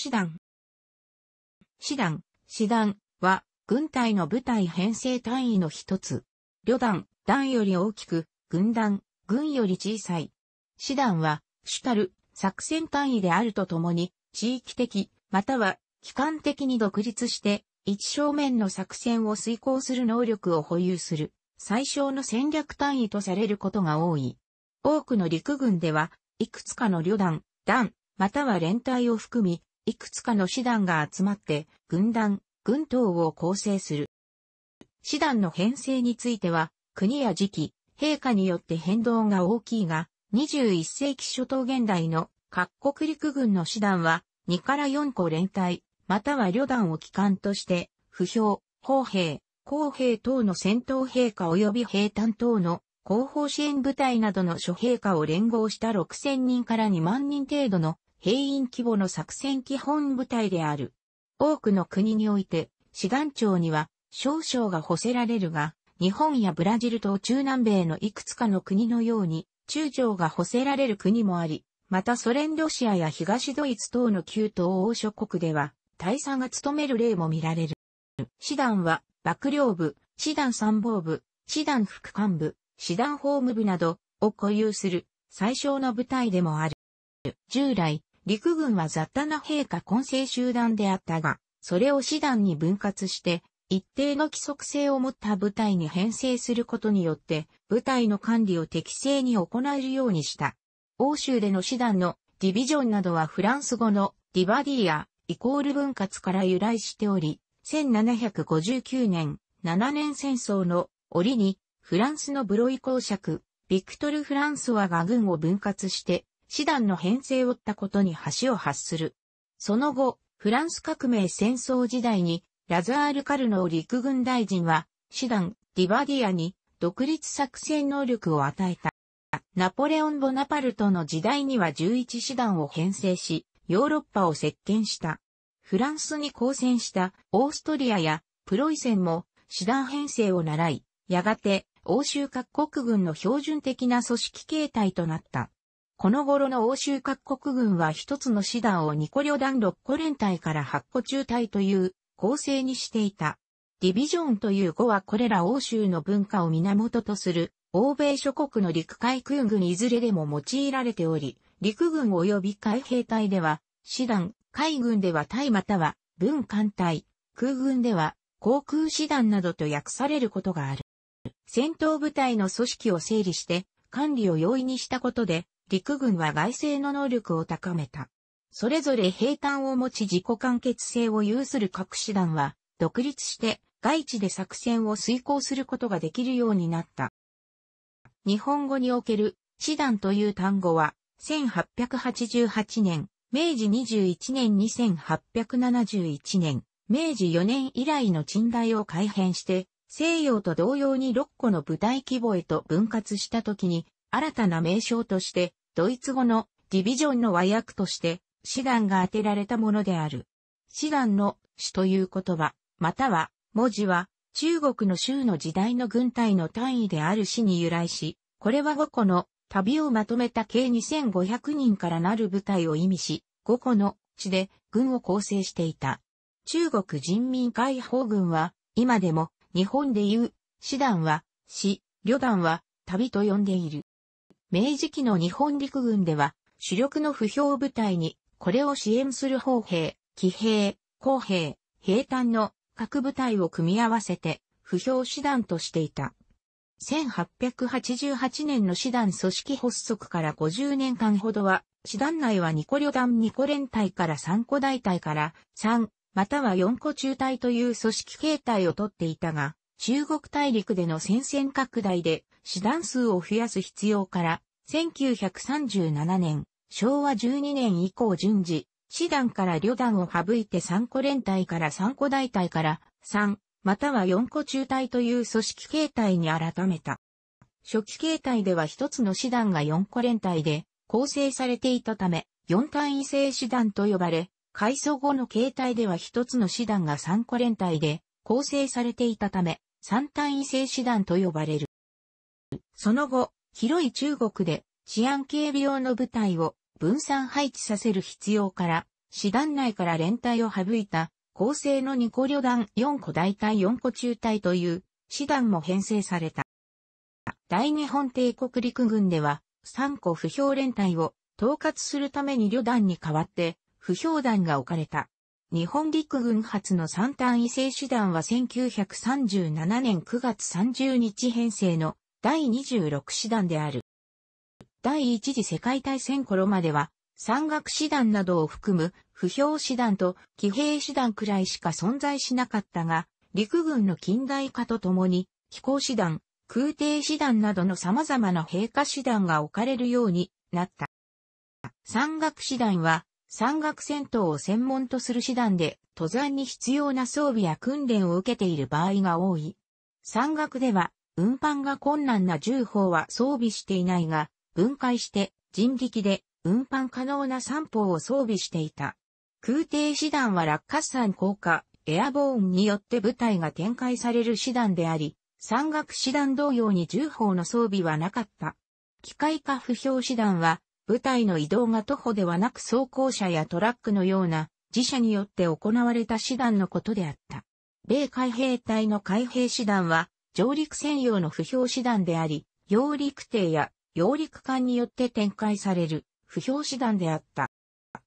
師団。師団、師団は、軍隊の部隊編成単位の一つ。旅団、団より大きく、軍団、軍より小さい。師団は、主たる作戦単位であるとともに、地域的、または、機関的に独立して、一正面の作戦を遂行する能力を保有する、最小の戦略単位とされることが多い。多くの陸軍では、いくつかの旅団、団、または連隊を含み、いくつかの師団が集まって、軍団、軍等を構成する。師団の編成については、国や時期、陛下によって変動が大きいが、21世紀初頭現代の各国陸軍の師団は、2から4個連隊、または旅団を機関として、不評、砲兵、公兵等の戦闘陛下及び兵団等の後方支援部隊などの諸陛下を連合した6000人から2万人程度の兵員規模の作戦基本部隊である。多くの国において、師団長には少々が補せられるが、日本やブラジルと中南米のいくつかの国のように、中将が補せられる国もあり、またソ連ロシアや東ドイツ等の旧東欧諸国では、大佐が務める例も見られる。師団は、幕僚部、師団参謀部、師団副幹部、師団法務部などを固有する最小の部隊でもある。従来、陸軍は雑多な陛下混成集団であったが、それを師団に分割して、一定の規則性を持った部隊に編成することによって、部隊の管理を適正に行えるようにした。欧州での師団のディビジョンなどはフランス語のディバディア、イコール分割から由来しており、1759年、7年戦争の折に、フランスのブロイ公爵、ビクトル・フランスワが軍を分割して、師団の編成を追ったことに橋を発する。その後、フランス革命戦争時代に、ラザール・カルノー陸軍大臣は、師団、ディバディアに、独立作戦能力を与えた。ナポレオン・ボナパルトの時代には11師団を編成し、ヨーロッパを席巻した。フランスに抗戦したオーストリアやプロイセンも師団編成を習い、やがて欧州各国軍の標準的な組織形態となった。この頃の欧州各国軍は一つの師団を二個旅団六個連隊から八個中隊という構成にしていた。ディビジョンという語はこれら欧州の文化を源とする欧米諸国の陸海空軍いずれでも用いられており、陸軍及び海兵隊では、師団、海軍では隊または軍艦隊、空軍では航空師団などと訳されることがある。戦闘部隊の組織を整理して管理を容易にしたことで、陸軍は外政の能力を高めた。それぞれ兵艦を持ち自己完結性を有する各師団は、独立して外地で作戦を遂行することができるようになった。日本語における師団という単語は、1888年、明治21年2871年、明治4年以来の賃代を改変して、西洋と同様に6個の部隊規模へと分割した時に新たな名称として、ドイツ語のディビジョンの和訳として、師団が当てられたものである。師団の師という言葉、または文字は中国の州の時代の軍隊の単位である市に由来し、これは5個の旅をまとめた計2500人からなる部隊を意味し、5個の地で軍を構成していた。中国人民解放軍は、今でも日本でいう師団は、師、旅団は旅と呼んでいる。明治期の日本陸軍では、主力の不評部隊に、これを支援する砲兵、騎兵、工兵、兵隊の各部隊を組み合わせて、不評師団としていた。1888年の師団組織発足から50年間ほどは、師団内は2個旅団2個連隊から3個大隊から3、または4個中隊という組織形態をとっていたが、中国大陸での戦線拡大で師団数を増やす必要から、1937年、昭和12年以降順次、師団から旅団を省いて3個連隊から3個大隊から3、または4個中隊という組織形態に改めた。初期形態では1つの師団が4個連隊で構成されていたため、4単位制師団と呼ばれ、改装後の形態では1つの師団が3個連隊で構成されていたため、三単位制師団と呼ばれる。その後、広い中国で治安警備用の部隊を分散配置させる必要から、師団内から連隊を省いた、構成の二個旅団4個大隊4個中隊という、師団も編成された。大日本帝国陸軍では、3個不評連隊を統括するために旅団に代わって、不評団が置かれた。日本陸軍初の三単位制手段は1937年9月30日編成の第26師団である。第一次世界大戦頃までは、山岳師団などを含む、不評師団と騎兵師団くらいしか存在しなかったが、陸軍の近代化とともに、飛行師団、空挺師団などの様々な兵科師団が置かれるようになった。山岳師団は、山岳戦闘を専門とする手段で、登山に必要な装備や訓練を受けている場合が多い。山岳では、運搬が困難な重砲は装備していないが、分解して人力で運搬可能な三砲を装備していた。空挺師団は落下山降下、エアボーンによって部隊が展開される師団であり、山岳師団同様に重砲の装備はなかった。機械化不評師団は部隊の移動が徒歩ではなく装甲車やトラックのような自社によって行われた手段のことであった。米海兵隊の海兵師団は上陸専用の不評師団であり、揚陸艇や揚陸艦によって展開される不評師団であった。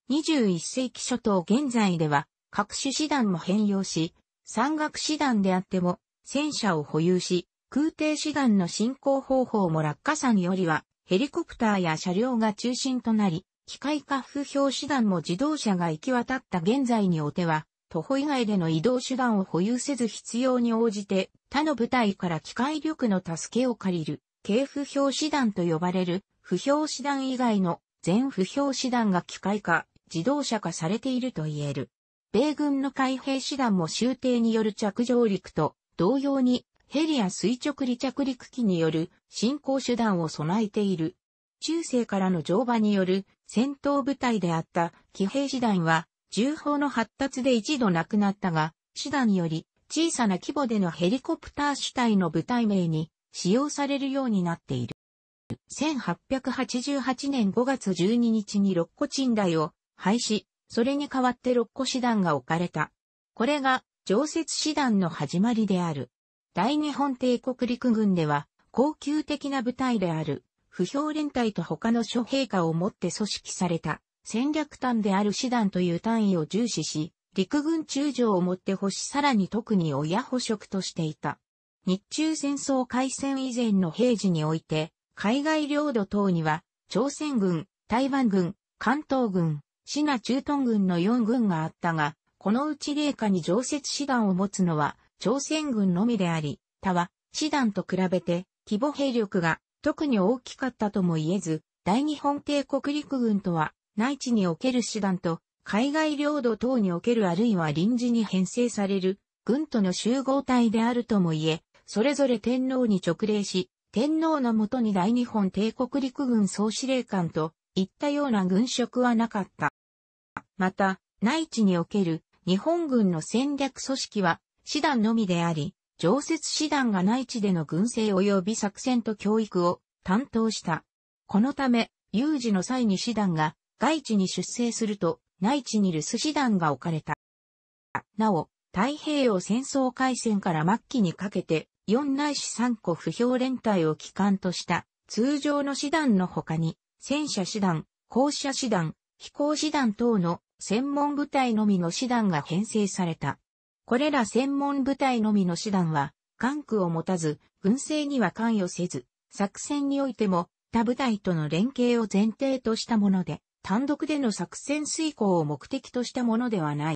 21世紀初頭現在では各種師団も変容し、山岳師団であっても戦車を保有し、空挺師団の進行方法も落下さよりはヘリコプターや車両が中心となり、機械化不評手段も自動車が行き渡った現在におては、徒歩以外での移動手段を保有せず必要に応じて、他の部隊から機械力の助けを借りる、軽不評手段と呼ばれる、不評手段以外の全不評手段が機械化、自動車化されていると言える。米軍の海兵師団も終艇による着上陸と同様にヘリや垂直離着陸機による進行手段を備えている。中世からの乗馬による戦闘部隊であった騎兵師団は重砲の発達で一度なくなったが、手段により小さな規模でのヘリコプター主体の部隊名に使用されるようになっている。1888年5月12日に6個賃貸を廃止、それに代わって6個師団が置かれた。これが常設師団の始まりである。大日本帝国陸軍では、高級的な部隊である、不評連隊と他の諸陛下をもって組織された、戦略艦である師団という単位を重視し、陸軍中将をもって保しさらに特に親捕職としていた。日中戦争開戦以前の平時において、海外領土等には、朝鮮軍、台湾軍、関東軍、シナ中東軍の4軍があったが、このうち霊下に常設師団を持つのは、朝鮮軍のみであり、他は、師団と比べて、規模兵力が特に大きかったとも言えず、大日本帝国陸軍とは、内地における師団と、海外領土等におけるあるいは臨時に編成される、軍との集合体であるとも言え、それぞれ天皇に直令し、天皇のもとに大日本帝国陸軍総司令官といったような軍職はなかった。また、内地における日本軍の戦略組織は師団のみであり、常設師団が内地での軍政及び作戦と教育を担当した。このため、有事の際に師団が外地に出征すると、内地に留守師団が置かれた。なお、太平洋戦争開戦から末期にかけて、四内市三個不評連隊を機関とした、通常の師団の他に、戦車師団、校舎師団、飛行師団等の専門部隊のみの師団が編成された。これら専門部隊のみの師団は、管区を持たず、軍政には関与せず、作戦においても、他部隊との連携を前提としたもので、単独での作戦遂行を目的としたものではない。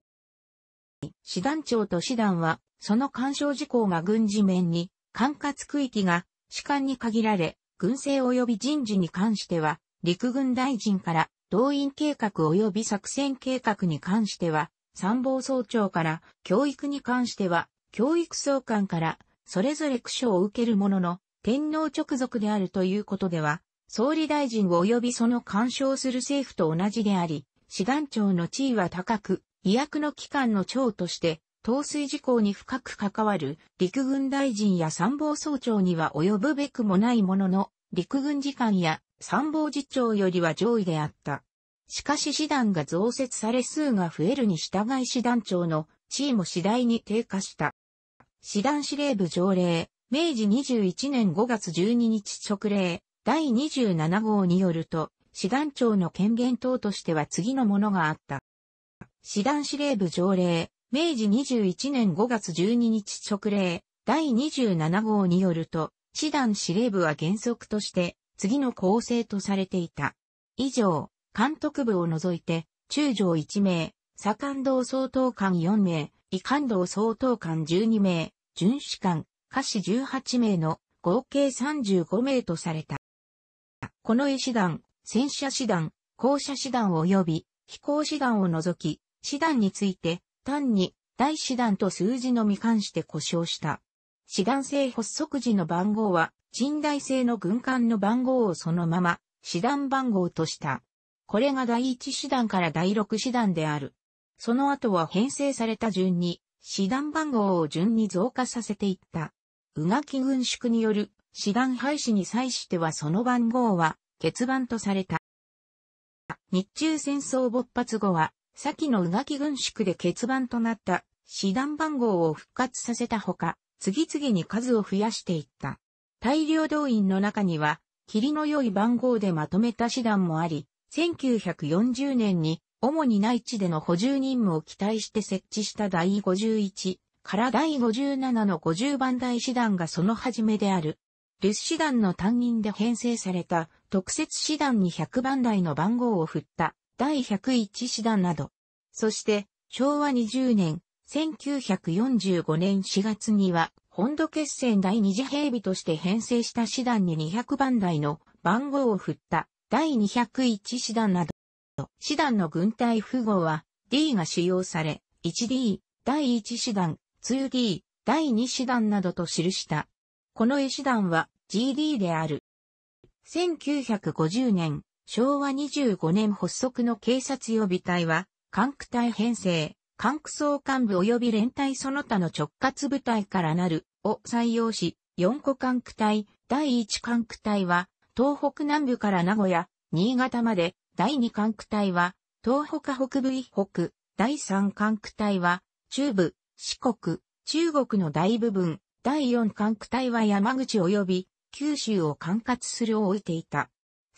師団長と師団は、その干渉事項が軍事面に、管轄区域が、士官に限られ、軍政及び人事に関しては、陸軍大臣から動員計画及び作戦計画に関しては、参謀総長から教育に関しては教育総監からそれぞれ苦笑を受けるものの天皇直属であるということでは総理大臣及びその干渉する政府と同じであり志願長の地位は高く医薬の機関の長として統帥事項に深く関わる陸軍大臣や参謀総長には及ぶべくもないものの陸軍次官や参謀次長よりは上位であった。しかし師団が増設され数が増えるに従い師団長の地位も次第に低下した。師団司令部条例、明治21年5月12日勅令、第27号によると、師団長の権限等としては次のものがあった。師団司令部条例、明治21年5月12日勅令、第27号によると、師団司令部は原則として、次の構成とされていた。以上。監督部を除いて、中将1名、左官道総統官4名、異官道総統官12名、巡視官、下士18名の合計35名とされた。この医師団、戦車師団、後者師団及び飛行師団を除き、師団について単に大師団と数字のみ関して故障した。師団制発足時の番号は、近代制の軍艦の番号をそのまま、師団番号とした。これが第一師団から第六師団である。その後は編成された順に、師団番号を順に増加させていった。宇垣軍縮による師団廃止に際してはその番号は欠番とされた。日中戦争勃発後は、先の宇垣軍縮で欠番となった師団番号を復活させたほか、次々に数を増やしていった。大量動員の中には、霧の良い番号でまとめた師団もあり、1940年に主に内地での補充任務を期待して設置した第51から第57の50番台師団がその始めである。留守師団の担任で編成された特設師団に100番台の番号を振った第101師団など。そして昭和20年1945年4月には本土決戦第二次兵備として編成した師団に200番台の番号を振った第201師団など。師団の軍隊符号は D が使用され、1D、第1師団、2D、第2師団などと記した。この絵師団は GD である。1950年、昭和25年発足の警察予備隊は、管区隊編成、管区総幹部及び連隊その他の直轄部隊からなるを採用し、4個管区隊、第1管区隊は東北南部から名古屋、新潟まで、第2管区隊は、東北北部以北、第3管区隊は、中部、四国、中国の大部分、第4管区隊は山口及び、九州を管轄するを置いていた。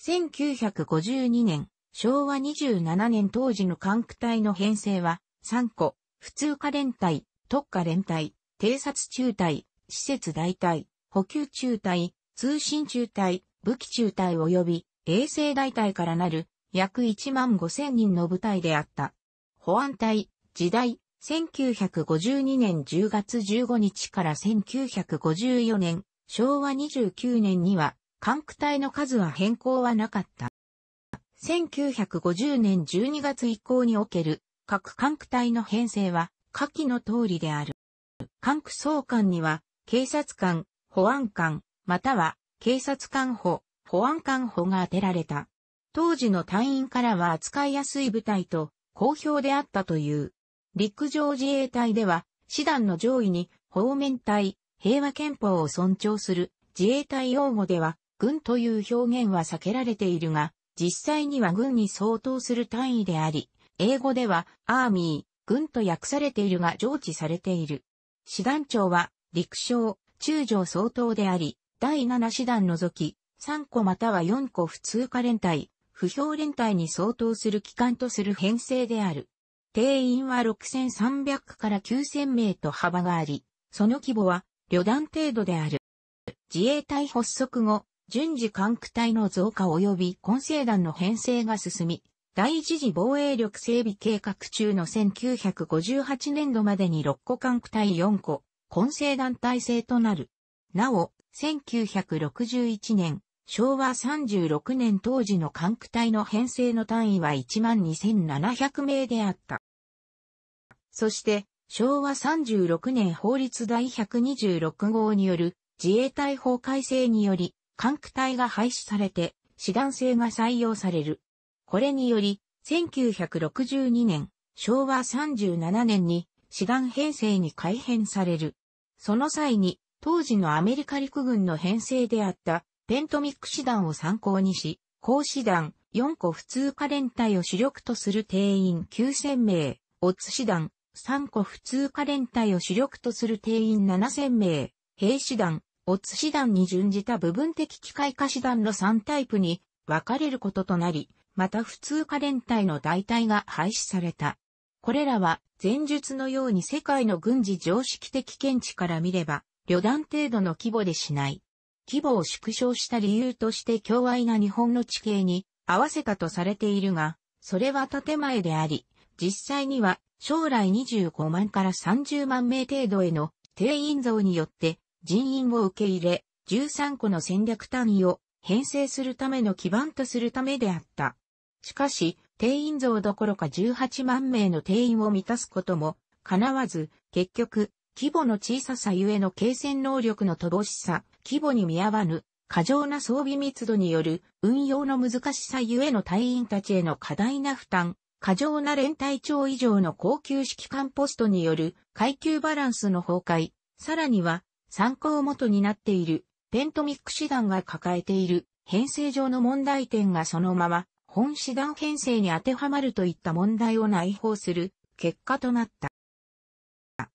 1952年、昭和27年当時の管区隊の編成は、3個、普通科連隊、特科連隊、偵察中隊、施設大隊、補給中隊、通信中隊、武器中隊及び衛星大隊からなる約1万5千人の部隊であった。保安隊、時代、1952年10月15日から1954年、昭和29年には、管区隊の数は変更はなかった。1950年12月以降における各管区隊の編成は下記の通りである。管区総監には警察官、保安官、または警察官補、保安官補が当てられた。当時の隊員からは扱いやすい部隊と好評であったという。陸上自衛隊では、師団の上位に、方面隊、平和憲法を尊重する自衛隊用語では、軍という表現は避けられているが、実際には軍に相当する単位であり、英語では、アーミー、軍と訳されているが常置されている。師団長は、陸将、中将相当であり、第7師団除き、3個または4個普通科連隊、不評連隊に相当する機関とする編成である。定員は6300から9000名と幅があり、その規模は旅団程度である。自衛隊発足後、順次管区隊の増加及び混成団の編成が進み、第一次防衛力整備計画中の1958年度までに6個管区隊4個、混成団体制となる。なお、1961年、昭和36年当時の管区隊の編成の単位は12,700名であった。そして、昭和36年法律第126号による自衛隊法改正により、管区隊が廃止されて、師団制が採用される。これにより、1962年、昭和37年に師団編成に改編される。その際に、当時のアメリカ陸軍の編成であったペントミック師団を参考にし、高師団4個普通科連隊を主力とする定員9000名、オッツ師団3個普通科連隊を主力とする定員7000名、兵師団、オッツ師団に準じた部分的機械化師団の3タイプに分かれることとなり、また普通科連隊の代替が廃止された。これらは前述のように世界の軍事常識的見地から見れば、旅団程度の規模でしない。規模を縮小した理由として強愛な日本の地形に合わせたとされているが、それは建前であり、実際には将来25万から30万名程度への定員増によって人員を受け入れ、13個の戦略単位を編成するための基盤とするためであった。しかし、定員増どころか18万名の定員を満たすことも、叶わず、結局、規模の小ささゆえの継戦能力の乏しさ、規模に見合わぬ、過剰な装備密度による運用の難しさゆえの隊員たちへの過大な負担、過剰な連隊長以上の高級指揮官ポストによる階級バランスの崩壊、さらには参考元になっているペントミック師団が抱えている編成上の問題点がそのまま本師団編成に当てはまるといった問題を内包する結果となった。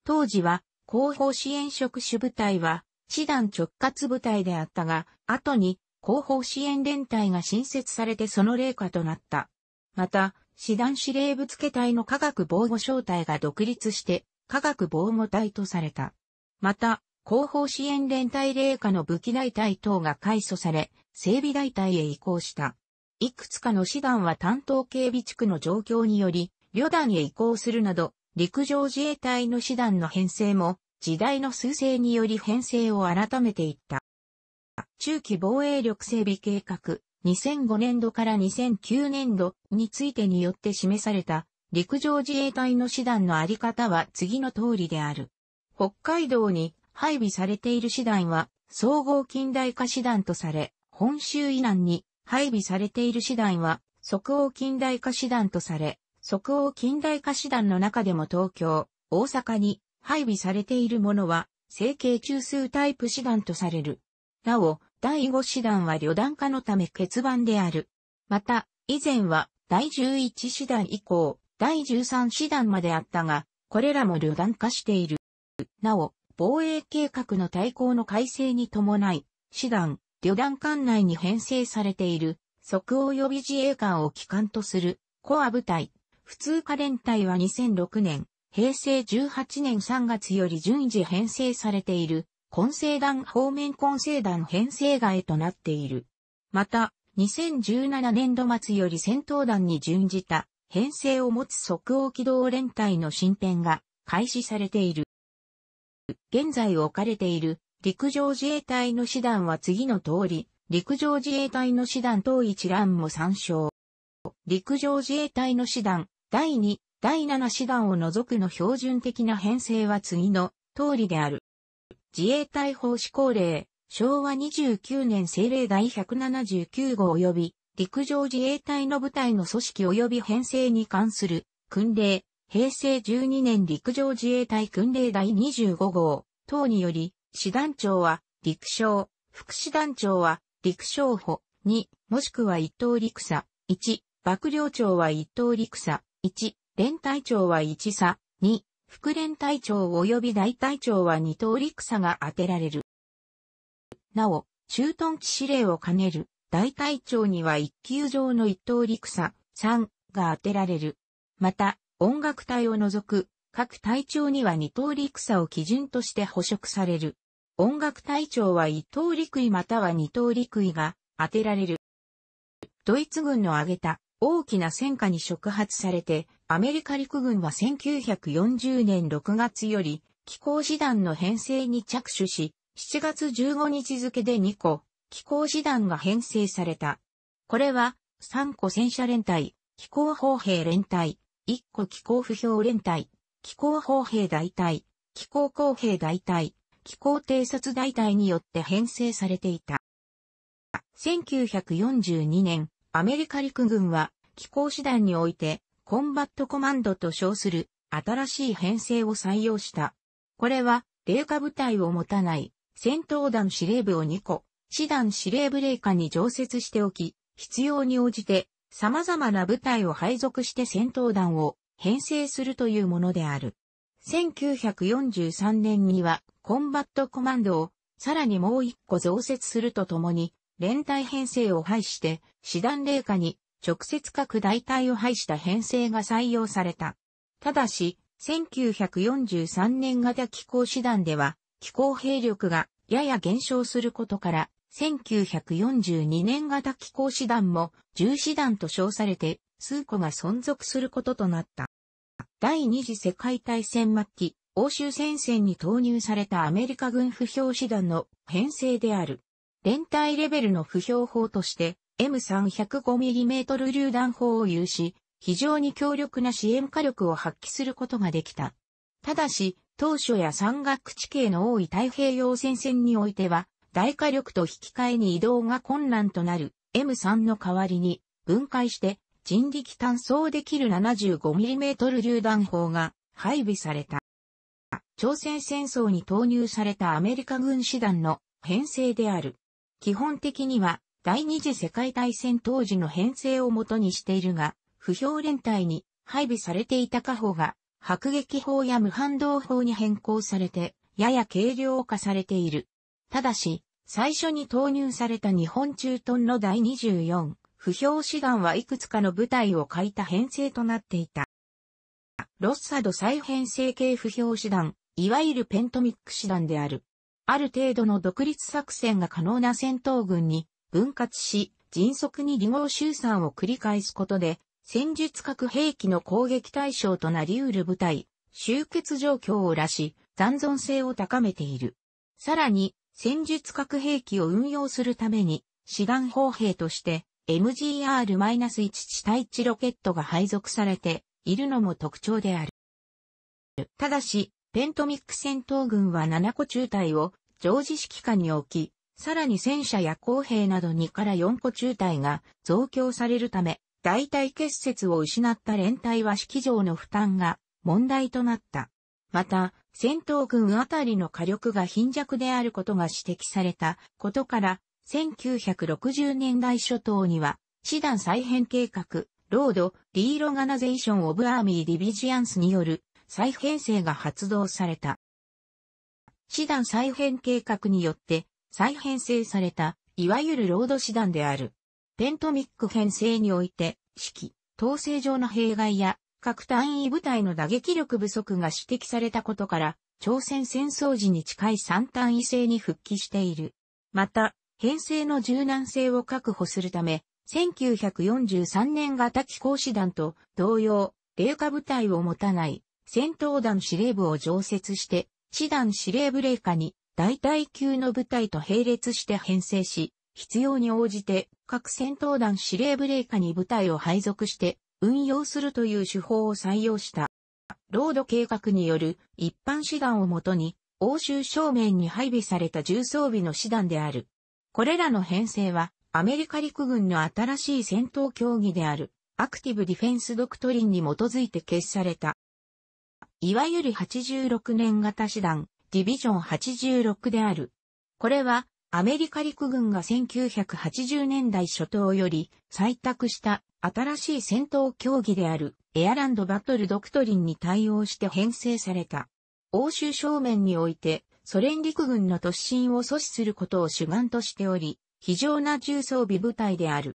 当時は後方支援職種部隊は、師団直轄部隊であったが、後に後方支援連隊が新設されてその霊下となった。また、師団司令部付隊の科学防護小隊が独立して、科学防護隊とされた。また、後方支援連隊霊下の武器大隊等が改組され、整備大隊へ移行した。いくつかの師団は担当警備地区の状況により、旅団へ移行するなど、陸上自衛隊の師団の編成も、時代の趨勢により編成を改めていった。中期防衛力整備計画、2005年度から2009年度についてによって示された陸上自衛隊の師団のあり方は次の通りである。北海道に配備されている師団は総合近代化師団とされ、本州以南に配備されている師団は即応近代化師団とされ、即応近代化師団の中でも東京、大阪に配備されているものは、成形中枢タイプ師団とされる。なお、第5師団は旅団化のため欠番である。また、以前は第11師団以降、第13師団まであったが、これらも旅団化している。なお、防衛計画の対抗の改正に伴い、師団、旅団管内に編成されている、即応予備自衛官を機関とする、コア部隊、普通科連隊は2006年、平成18年3月より順次編成されている、混成団方面混成団編成外となっている。また、2017年度末より戦闘団に準じた、編成を持つ即応機動連隊の進展が開始されている。現在置かれている陸上自衛隊の師団は次の通り、陸上自衛隊の師団等一覧も参照。陸上自衛隊の師団、第2、第7師団を除くの標準的な編成は次の通りである。自衛隊法施行令、昭和29年政令第179号及び、陸上自衛隊の部隊の組織及び編成に関する訓令、平成12年陸上自衛隊訓令第25号等により、師団長は陸将、副師団長は陸将補、2、もしくは一等陸佐、1、幕僚長は一等陸佐、1、連隊長は1差、2、副連隊長及び大隊長は2等陸差が当てられる。なお、駐屯地指令を兼ねる大隊長には1級上の1等陸差、3が当てられる。また、音楽隊を除く各隊長には2等陸差を基準として捕食される。音楽隊長は1等陸位または2等陸位が当てられる。ドイツ軍の挙げた大きな戦火に触発されて、アメリカ陸軍は1940年6月より、機構師団の編成に着手し、7月15日付で2個、機構師団が編成された。これは、3個戦車連隊、機構砲兵連隊、1個機構不評連隊、機構砲兵大隊、機構工兵大隊、機構偵察大隊によって編成されていた。1942年アメリカ陸軍は、機構師団において、コンバットコマンドと称する新しい編成を採用した。これは、霊下部隊を持たない戦闘団司令部を2個、師団司令部霊下に常設しておき、必要に応じて様々な部隊を配属して戦闘団を編成するというものである。1943年にはコンバットコマンドをさらにもう一個増設するとともに連帯編成を廃して、師団霊下に直接各大隊を廃した編成が採用された。ただし、1943年型機構師団では、機構兵力がやや減少することから、1942年型機構師団も重師団と称されて、数個が存続することとなった。第二次世界大戦末期、欧州戦線に投入されたアメリカ軍不評師団の編成である。連帯レベルの不評砲として M305mm 榴弾砲を有し、非常に強力な支援火力を発揮することができた。ただし、当初や山岳地形の多い太平洋戦線においては、大火力と引き換えに移動が困難となる M3 の代わりに分解して人力単送できる 75mm 榴弾砲が配備された。朝鮮戦争に投入されたアメリカ軍師団の編成である。基本的には第二次世界大戦当時の編成をもとにしているが、不評連隊に配備されていた過砲が、迫撃砲や無反動砲に変更されて、やや軽量化されている。ただし、最初に投入された日本中トンの第24、不評師団はいくつかの部隊を欠いた編成となっていた。ロッサド再編成系不評師団、いわゆるペントミック師団である。ある程度の独立作戦が可能な戦闘軍に分割し、迅速に離合集散を繰り返すことで、戦術核兵器の攻撃対象となり得る部隊、集結状況をらし、残存性を高めている。さらに、戦術核兵器を運用するために、志願砲兵として MGR-1 地対地ロケットが配属されているのも特徴である。ただし、ペントミック戦闘軍は7個中隊を常時指揮下に置き、さらに戦車や工兵など2から4個中隊が増強されるため、大隊結節を失った連隊は指揮場の負担が問題となった。また、戦闘軍あたりの火力が貧弱であることが指摘されたことから、1960年代初頭には、師団再編計画、ロード、リーロガナゼーション・オブ・アーミー・ディビジアンスによる再編成が発動された。師団再編計画によって再編成された、いわゆるロード師団である。ペントミック編成において、指揮、統制上の弊害や、各単位部隊の打撃力不足が指摘されたことから、朝鮮戦争時に近い3単位制に復帰している。また、編成の柔軟性を確保するため、1943年型機構師団と同様、霊下部隊を持たない戦闘団司令部を常設して、師団司令部令下に大隊級の部隊と並列して編成し、必要に応じて各戦闘団司令部令下に部隊を配属して運用するという手法を採用した。ロード計画による一般師団をもとに欧州正面に配備された重装備の師団である。これらの編成はアメリカ陸軍の新しい戦闘競技であるアクティブディフェンスドクトリンに基づいて決された。いわゆる86年型師団、ディビジョン86である。これは、アメリカ陸軍が1980年代初頭より採択した新しい戦闘競技であるエアランドバトルドクトリンに対応して編成された。欧州正面においてソ連陸軍の突進を阻止することを主眼としており、非常な重装備部隊である。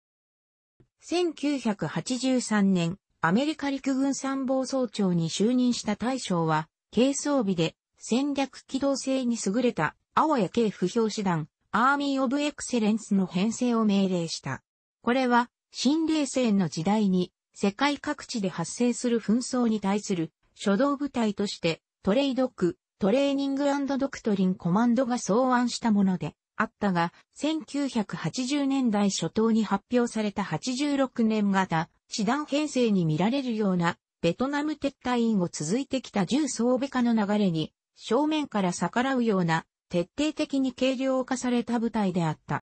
1983年、アメリカ陸軍参謀総長に就任した大将は、軽装備で戦略機動性に優れた、青谷系不評師団、アーミー・オブ・エクセレンスの編成を命令した。これは、新冷戦の時代に、世界各地で発生する紛争に対する初動部隊として、トレイドク、トレーニングドクトリンコマンドが草案したもので、あったが、1980年代初頭に発表された86年型師団編成に見られるような、ベトナム撤退員を続いてきた重装備化の流れに、正面から逆らうような、徹底的に軽量化された部隊であった。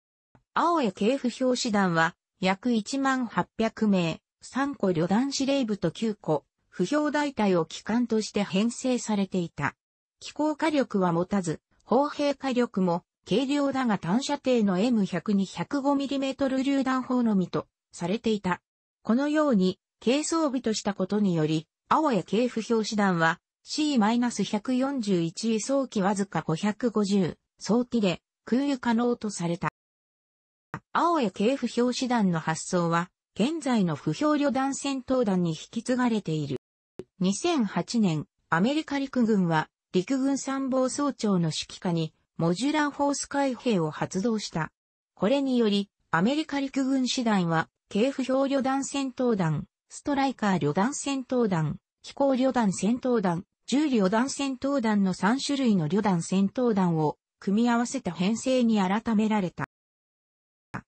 青江警府表師団は、約1万800名、3個旅団司令部と9個、不評大隊を機関として編成されていた。機構火力は持たず、砲兵火力も、軽量だが単射程の M100 に 105mm 榴弾砲のみと、されていた。このように、軽装備としたことにより、青や警府表紙弾は C-141 位早期わずか550早期で空輸可能とされた。青や警府表紙弾の発想は、現在の不評旅団戦闘団に引き継がれている。2008年、アメリカ陸軍は陸軍参謀総長の指揮下にモジュラーフォース海兵を発動した。これにより、アメリカ陸軍師団は警府兵旅団戦闘団、ストライカー旅団戦闘団、機構旅団戦闘団、重旅団戦闘団の3種類の旅団戦闘団を組み合わせた編成に改められた。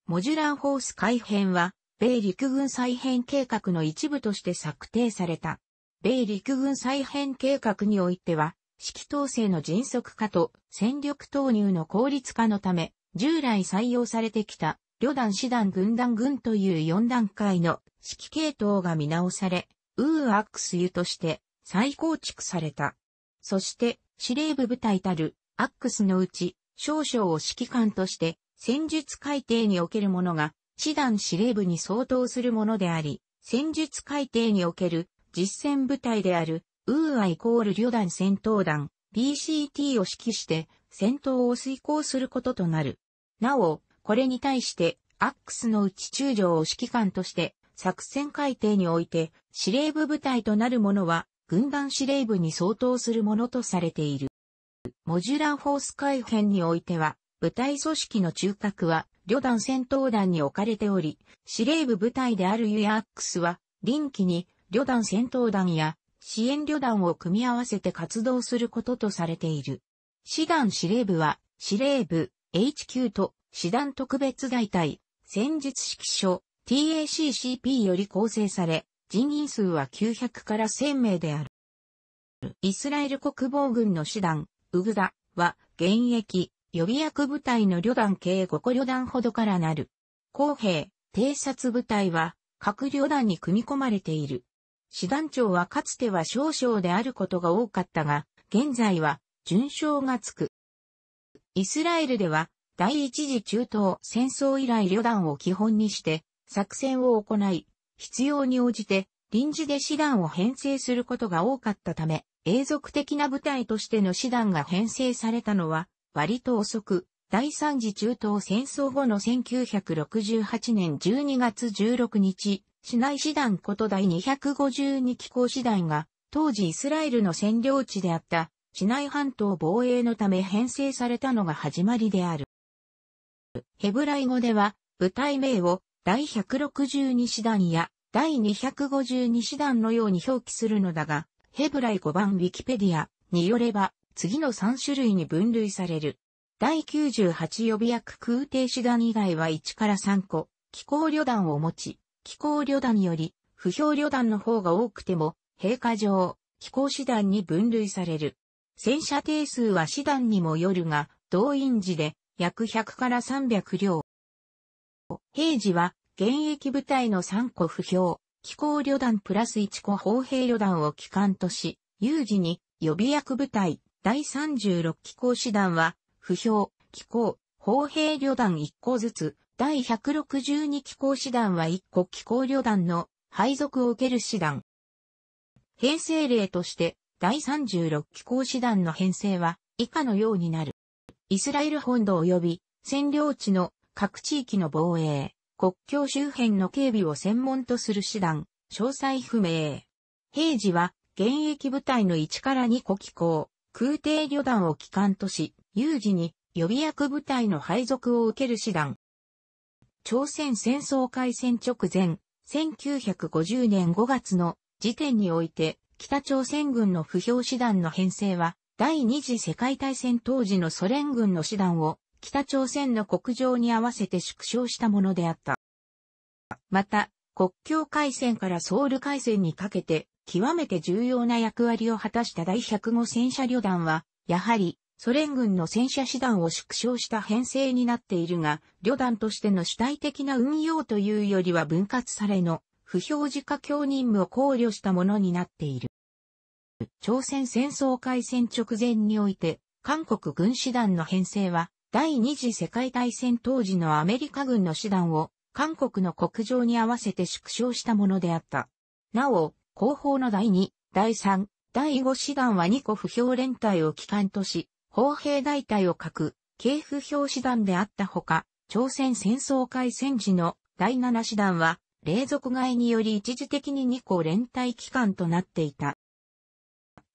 モジュラーホース改編は、米陸軍再編計画の一部として策定された。米陸軍再編計画においては、指揮統制の迅速化と戦力投入の効率化のため、従来採用されてきた旅団師団軍団軍という4段階の指揮系統が見直され、ウーアックスユとして再構築された。そして司令部部隊たるアックスのうち少々を指揮官として戦術改定におけるものが師団司令部に相当するものであり、戦術改定における実戦部隊であるウーアイコール旅団戦闘団 BCT を指揮して戦闘を遂行することとなる。なお、これに対して、アックスの内中将を指揮官として、作戦改定において、司令部部隊となるものは、軍団司令部に相当するものとされている。モジュラーフォース改編においては、部隊組織の中核は、旅団戦闘団に置かれており、司令部部隊であるユヤアックスは、臨機に旅団戦闘団や支援旅団を組み合わせて活動することとされている。師団司令部は、司令部、HQ と師団特別大隊、戦術指揮所、TACCP より構成され、人員数は900から1000名である。イスラエル国防軍の師団、ウグダは、現役、予備役部隊の旅団計5個旅団ほどからなる。公兵、偵察部隊は、各旅団に組み込まれている。師団長はかつては少将であることが多かったが、現在は、順将がつく。イスラエルでは、第一次中東戦争以来旅団を基本にして作戦を行い、必要に応じて臨時で師団を編成することが多かったため、永続的な部隊としての師団が編成されたのは割と遅く、第三次中東戦争後の1968年12月16日、市内師団こと第252機構師団が、当時イスラエルの占領地であった、市内半島防衛のため編成されたのが始まりである。ヘブライ語では、部隊名を第162師団や第252師団のように表記するのだが、ヘブライ5番ウィキペディアによれば、次の3種類に分類される。第98予備役空挺師団以外は1から3個、気候旅団を持ち、気候旅団より、不評旅団の方が多くても、陛下上、気候師団に分類される。戦車定数は師団にもよるが、動員時で約100から300両。平時は、現役部隊の3個不評、機構旅団プラス1個砲兵旅団を機関とし、有事に予備役部隊第36機構師団は、不評、機構、砲兵旅団1個ずつ、第162機構師団は1個機構旅団の配属を受ける師団。編成例として、第36機構師団の編成は以下のようになる。イスラエル本土及び占領地の各地域の防衛、国境周辺の警備を専門とする手段、詳細不明。平時は現役部隊の1から2個機構、空挺旅団を機関とし、有事に予備役部隊の配属を受ける手段。朝鮮戦争開戦直前、1950年5月の時点において、北朝鮮軍の不評手段の編成は、第二次世界大戦当時のソ連軍の師団を北朝鮮の国情に合わせて縮小したものであった。また、国境海戦からソウル海戦にかけて、極めて重要な役割を果たした第105戦車旅団は、やはり、ソ連軍の戦車師団を縮小した編成になっているが、旅団としての主体的な運用というよりは分割されの、不表示化協任務を考慮したものになっている。朝鮮戦争開戦直前において、韓国軍師団の編成は、第二次世界大戦当時のアメリカ軍の師団を、韓国の国情に合わせて縮小したものであった。なお、後方の第2、第3、第5師団は2個不評連隊を機関とし、砲兵大隊をく、系不評師団であったほか、朝鮮戦争開戦時の第7師団は、霊族外により一時的に2個連隊機関となっていた。